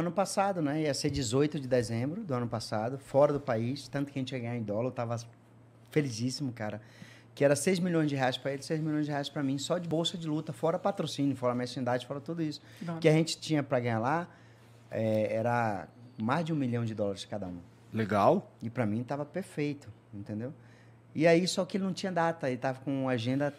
ano passado, né? Ia ser 18 de dezembro do ano passado, fora do país, tanto que a gente ia ganhar em dólar, eu tava felizíssimo, cara. Que era 6 milhões de reais para ele, 6 milhões de reais para mim, só de bolsa de luta, fora patrocínio, fora merchandising, fora tudo isso. Não. Que a gente tinha para ganhar lá é, era mais de um milhão de dólares cada um. Legal. E para mim tava perfeito, entendeu? E aí, só que ele não tinha data, ele tava com agenda